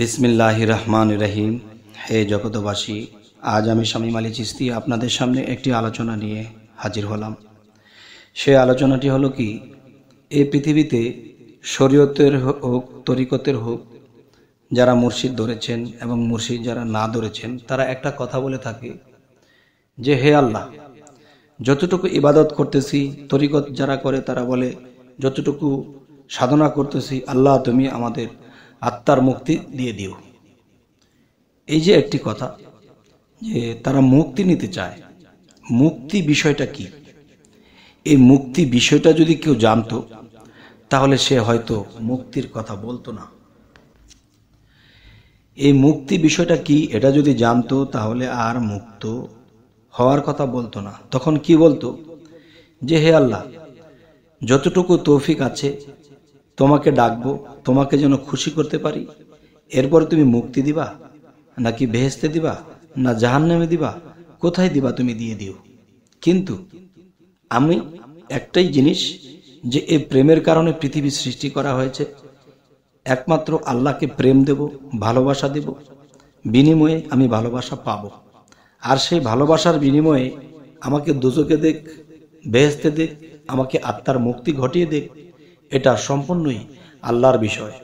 বিসমিল্লাহ রহমান রহিম হে জগতবাসী আজ আমি স্বামী মালি চিস্তি আপনাদের সামনে একটি আলোচনা নিয়ে হাজির হলাম সে আলোচনাটি হলো কি এ পৃথিবীতে শরীয়তের হোক তরিকতের হোক যারা মুর্শিদ ধরেছেন এবং মুর্শিদ যারা না ধরেছেন তারা একটা কথা বলে থাকে যে হে আল্লাহ যতটুকু ইবাদত করতেছি তরিকত যারা করে তারা বলে যতটুকু সাধনা করতেছি আল্লাহ তুমি আমাদের আত্মার মুক্তি দিয়ে দিও এই যে একটি কথা যে তারা মুক্তি নিতে চায় মুক্তি বিষয়টা কি এই মুক্তি বিষয়টা যদি কেউ জানত তাহলে সে হয়তো মুক্তির কথা বলতো না এই মুক্তি বিষয়টা কি এটা যদি জানতো তাহলে আর মুক্ত হওয়ার কথা বলতো না তখন কি বলতো যে হে আল্লাহ যতটুকু তৌফিক আছে তোমাকে ডাকবো তোমাকে যেন খুশি করতে পারি এরপর তুমি মুক্তি দিবা নাকি বেহেস্তে দিবা না জাহান্নামে দিবা কোথায় দিবা তুমি দিয়ে দিও কিন্তু আমি একটাই জিনিস যে এই প্রেমের কারণে পৃথিবী সৃষ্টি করা হয়েছে একমাত্র আল্লাহকে প্রেম দেব ভালোবাসা দেব বিনিময়ে আমি ভালোবাসা পাব আর সেই ভালোবাসার বিনিময়ে আমাকে দুজকে দেখ বেহেস্তে দেখ আমাকে আত্মার মুক্তি ঘটিয়ে দেখ এটা সম্পূর্ণই আল্লাহর বিষয়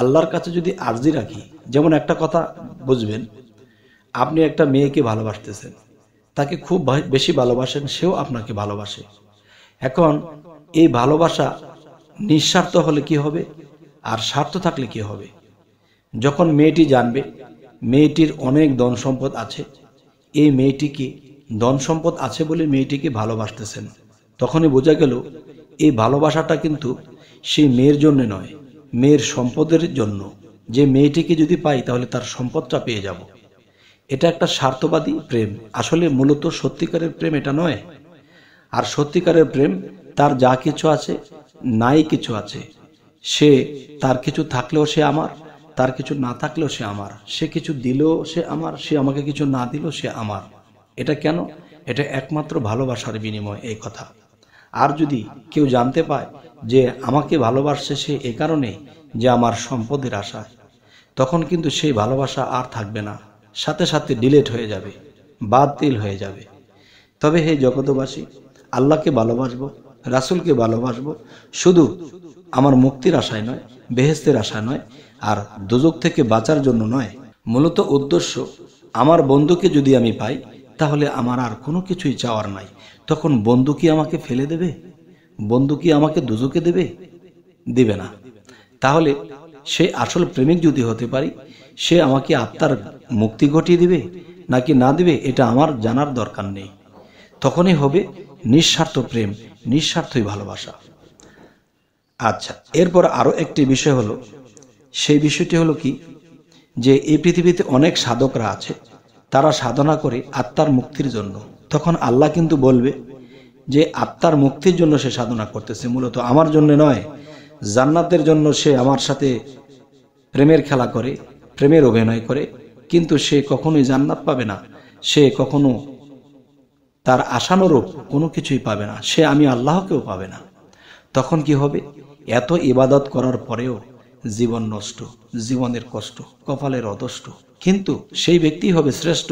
আল্লাহর কাছে যদি আর্জি রাখি যেমন একটা কথা বুঝবেন আপনি একটা মেয়েকে ভালোবাসতেছেন তাকে খুব বেশি ভালোবাসেন সেও আপনাকে ভালোবাসে এখন এই ভালোবাসা নিঃস্বার্থ হলে কি হবে আর স্বার্থ থাকলে কি হবে যখন মেয়েটি জানবে মেয়েটির অনেক ধন সম্পদ আছে এই মেয়েটিকে ধন সম্পদ আছে বলে মেয়েটিকে ভালোবাসতেছেন তখনই বোঝা গেল এই ভালোবাসাটা কিন্তু সেই মেয়ের জন্য নয় মেয়ের সম্পদের জন্য যে মেয়েটিকে যদি পাই তাহলে তার সম্পদটা পেয়ে যাব এটা একটা স্বার্থবাদী প্রেম আসলে মূলত সত্যিকারের প্রেম এটা নয় আর সত্যিকারের প্রেম তার যা কিছু আছে নাই কিছু আছে সে তার কিছু থাকলেও সে আমার তার কিছু না থাকলেও সে আমার সে কিছু দিলেও সে আমার সে আমাকে কিছু না দিলেও সে আমার এটা কেন এটা একমাত্র ভালোবাসার বিনিময় এই কথা আর যদি কেউ জানতে পায় যে আমাকে ভালোবাসছে সে এ কারণে যে আমার সম্পদের আশা তখন কিন্তু সেই ভালোবাসা আর থাকবে না সাথে সাথে ডিলেট হয়ে যাবে বাতিল হয়ে যাবে তবে হে জগতবাসী আল্লাহকে ভালোবাসবো রাসুলকে ভালোবাসবো শুধু আমার মুক্তির আশায় নয় বেহেস্তের আশা নয় আর দুজক থেকে বাঁচার জন্য নয় মূলত উদ্দেশ্য আমার বন্ধুকে যদি আমি পাই তাহলে আমার আর কোনো কিছুই চাওয়ার নাই তখন বন্ধু কি আমাকে ফেলে দেবে বন্ধু কি আমাকে দুজকে দেবে দেবে না তাহলে সে আসল প্রেমিক যদি হতে পারি সে আমাকে আত্মার মুক্তি ঘটিয়ে দিবে নাকি না দেবে এটা আমার জানার দরকার নেই তখনই হবে নিঃস্বার্থ প্রেম নিঃস্বার্থই ভালোবাসা আচ্ছা এরপর আরও একটি বিষয় হলো সেই বিষয়টি হলো কি যে এই পৃথিবীতে অনেক সাধকরা আছে তারা সাধনা করে আত্মার মুক্তির জন্য তখন আল্লাহ কিন্তু বলবে যে আত্মার মুক্তির জন্য সে সাধনা করতেছে মূলত আমার জন্য নয় জান্নাতের জন্য সে আমার সাথে প্রেমের খেলা করে প্রেমের অভিনয় করে কিন্তু সে কখনোই জান্নাত পাবে না সে কখনো তার আশানুরূপ কোনো কিছুই পাবে না সে আমি আল্লাহকেও পাবে না তখন কি হবে এত ইবাদত করার পরেও জীবন নষ্ট জীবনের কষ্ট কপালের অদষ্ট কিন্তু সেই ব্যক্তি হবে শ্রেষ্ঠ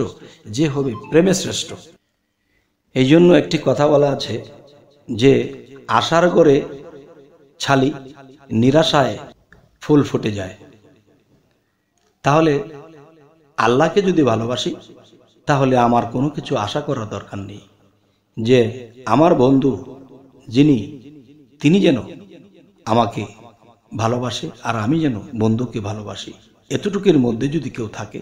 যে হবে প্রেমে শ্রেষ্ঠ এই জন্য একটি কথা বলা আছে যে আশার করে ছালি নিরাশায় ফুল ফুটে যায় তাহলে আল্লাহকে যদি ভালোবাসি তাহলে আমার কোনো কিছু আশা করার দরকার নেই যে আমার বন্ধু যিনি তিনি যেন আমাকে ভালোবাসে আর আমি যেন বন্ধুকে ভালোবাসি এতটুকুর মধ্যে যদি কেউ থাকে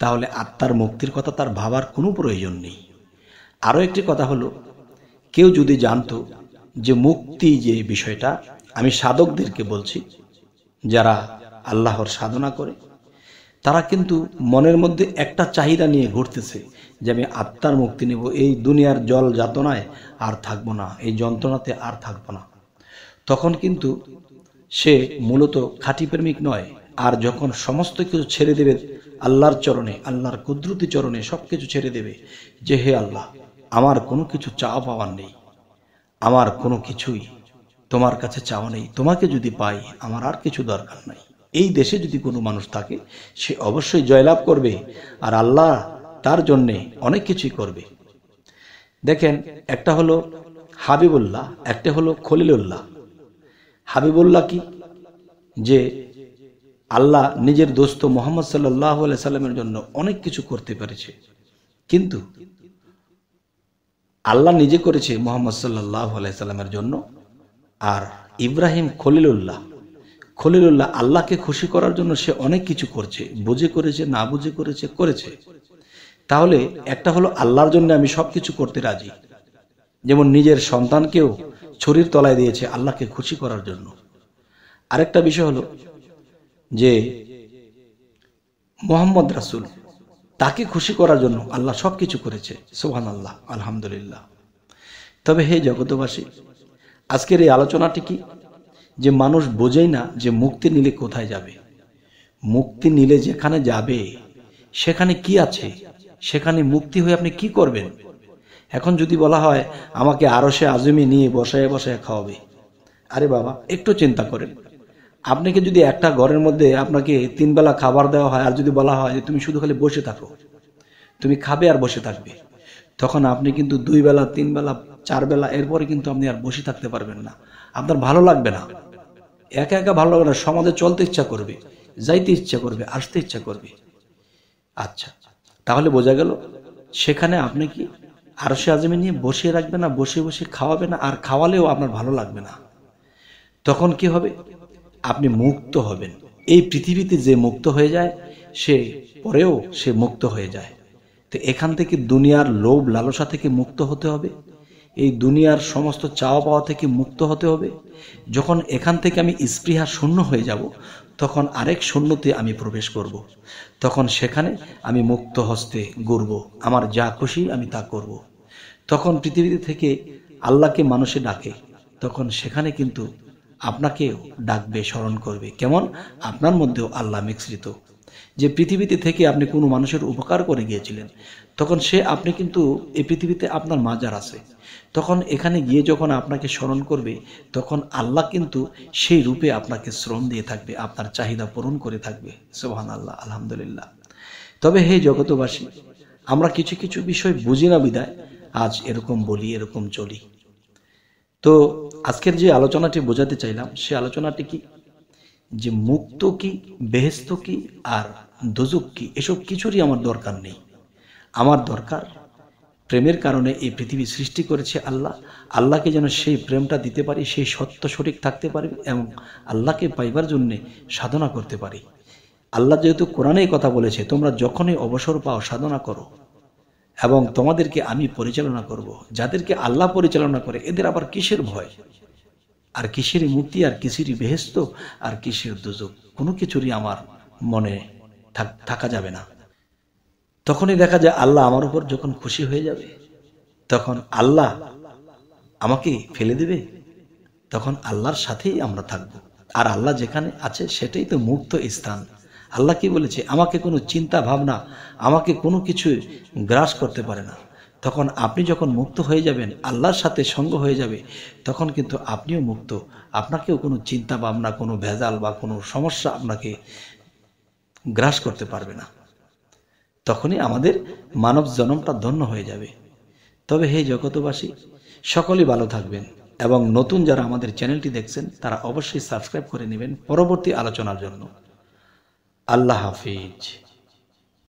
তাহলে আত্মার মুক্তির কথা তার ভাবার কোনো প্রয়োজন নেই আরও একটি কথা হলো কেউ যদি জানত যে মুক্তি যে বিষয়টা আমি সাধকদেরকে বলছি যারা আল্লাহর সাধনা করে তারা কিন্তু মনের মধ্যে একটা চাহিদা নিয়ে ঘুরতেছে যে আমি আত্মার মুক্তি নেব এই দুনিয়ার জল যাতনায় আর থাকব না এই যন্ত্রণাতে আর থাকবো না তখন কিন্তু সে মূলত খাঁটি প্রেমিক নয় আর যখন সমস্ত কিছু ছেড়ে দেবে আল্লাহর চরণে আল্লাহর কুদরতি চরণে সব কিছু ছেড়ে দেবে যে হে আল্লাহ আমার কোনো কিছু চাওয়া পাওয়ার নেই আমার কোনো কিছুই তোমার কাছে চাওয়া নেই তোমাকে যদি পাই আমার আর কিছু দরকার নাই এই দেশে যদি কোনো মানুষ থাকে সে অবশ্যই জয়লাভ করবে আর আল্লাহ তার জন্যে অনেক কিছুই করবে দেখেন একটা হলো হাবিবুল্লাহ একটা হলো খলিলুল্লাহ হাবিবুল্লাহ কি যে আল্লাহ নিজের দোস্ত মোহাম্মদ সাল্লাহ সাল্লামের জন্য অনেক কিছু করতে পেরেছে কিন্তু আল্লাহ নিজে করেছে মোহাম্মদ সাল্লাহ আলাইসাল্লামের জন্য আর ইব্রাহিম খলিলুল্লাহ খলিলুল্লাহ আল্লাহকে খুশি করার জন্য সে অনেক কিছু করছে বুঝে করেছে না বুঝে করেছে করেছে তাহলে একটা হলো আল্লাহর জন্য আমি সব কিছু করতে রাজি যেমন নিজের সন্তানকেও ছুরির তলায় দিয়েছে আল্লাহকে খুশি করার জন্য আরেকটা বিষয় হলো যে মোহাম্মদ রাসুল তাকে খুশি করার জন্য আল্লাহ সব কিছু করেছে সোহান আল্লাহ আলহামদুলিল্লাহ তবে হে জগতবাসী আজকের এই আলোচনাটি কি যে মানুষ বোঝেই না যে মুক্তি নিলে কোথায় যাবে মুক্তি নিলে যেখানে যাবে সেখানে কি আছে সেখানে মুক্তি হয়ে আপনি কি করবেন এখন যদি বলা হয় আমাকে আরো সে আজমি নিয়ে বসায় বসায় খাওয়াবে আরে বাবা একটু চিন্তা করেন আপনাকে যদি একটা ঘরের মধ্যে আপনাকে তিনবেলা খাবার দেওয়া হয় আর যদি বলা হয় যে তুমি শুধু খালি বসে থাকো তুমি খাবে আর বসে থাকবে তখন আপনি কিন্তু দুই বেলা তিন বেলা চার বেলা এরপরে কিন্তু আপনি আর বসে থাকতে পারবেন না আপনার ভালো লাগবে না একা একা ভালো লাগবে না সমাজে চলতে ইচ্ছা করবে যাইতে ইচ্ছা করবে আসতে ইচ্ছা করবে আচ্ছা তাহলে বোঝা গেল সেখানে আপনি কি সে আজমে নিয়ে বসে রাখবে না বসে বসে খাওয়াবে না আর খাওয়ালেও আপনার ভালো লাগবে না তখন কি হবে আপনি মুক্ত হবেন এই পৃথিবীতে যে মুক্ত হয়ে যায় সে পরেও সে মুক্ত হয়ে যায় তো এখান থেকে দুনিয়ার লোভ লালসা থেকে মুক্ত হতে হবে এই দুনিয়ার সমস্ত চাওয়া পাওয়া থেকে মুক্ত হতে হবে যখন এখান থেকে আমি স্পৃহা শূন্য হয়ে যাব তখন আরেক শূন্যতে আমি প্রবেশ করব। তখন সেখানে আমি মুক্ত হস্তে গড়ব আমার যা খুশি আমি তা করব। তখন পৃথিবীতে থেকে আল্লাহকে মানুষে ডাকে তখন সেখানে কিন্তু আপনাকেও ডাকবে স্মরণ করবে কেমন আপনার মধ্যেও আল্লাহ মিশ্রিত যে পৃথিবীতে থেকে আপনি কোনো মানুষের উপকার করে গিয়েছিলেন তখন সে আপনি কিন্তু এই পৃথিবীতে আপনার মাজার আছে তখন এখানে গিয়ে যখন আপনাকে স্মরণ করবে তখন আল্লাহ কিন্তু সেই রূপে আপনাকে শ্রম দিয়ে থাকবে আপনার চাহিদা পূরণ করে থাকবে সোহান আল্লাহ আলহামদুলিল্লাহ তবে হে জগতবাসী আমরা কিছু কিছু বিষয় বুঝি না বিদায় আজ এরকম বলি এরকম চলি তো আজকের যে আলোচনাটি বোঝাতে চাইলাম সে আলোচনাটি কি যে মুক্ত কি বেহেস্ত কি আর দোজক কি এসব কিছুরই আমার দরকার নেই আমার দরকার প্রেমের কারণে এই পৃথিবী সৃষ্টি করেছে আল্লাহ আল্লাহকে যেন সেই প্রেমটা দিতে পারি সেই সত্য সঠিক থাকতে পারি এবং আল্লাহকে পাইবার জন্যে সাধনা করতে পারি আল্লাহ যেহেতু কোরআনেই কথা বলেছে তোমরা যখনই অবসর পাও সাধনা করো এবং তোমাদেরকে আমি পরিচালনা করব। যাদেরকে আল্লাহ পরিচালনা করে এদের আবার কিসের ভয় আর কিসেরই মুক্তি আর কিসেরই বেহেস্ত আর কিসের দুযোগ কোনো কিছুরই আমার মনে থাকা যাবে না তখনই দেখা যায় আল্লাহ আমার উপর যখন খুশি হয়ে যাবে তখন আল্লাহ আমাকে ফেলে দেবে তখন আল্লাহর সাথেই আমরা থাকব আর আল্লাহ যেখানে আছে সেটাই তো মুক্ত স্থান আল্লাহ কি বলেছে আমাকে কোনো চিন্তা ভাবনা আমাকে কোনো কিছু গ্রাস করতে পারে না তখন আপনি যখন মুক্ত হয়ে যাবেন আল্লাহর সাথে সঙ্গ হয়ে যাবে তখন কিন্তু আপনিও মুক্ত আপনাকেও কোনো চিন্তা ভাবনা কোনো ভেজাল বা কোনো সমস্যা আপনাকে গ্রাস করতে পারবে না তখনই আমাদের মানব জনমটা ধন্য হয়ে যাবে তবে হে জগতবাসী সকলেই ভালো থাকবেন এবং নতুন যারা আমাদের চ্যানেলটি দেখছেন তারা অবশ্যই সাবস্ক্রাইব করে নেবেন পরবর্তী আলোচনার জন্য আল্লাহ হাফিজ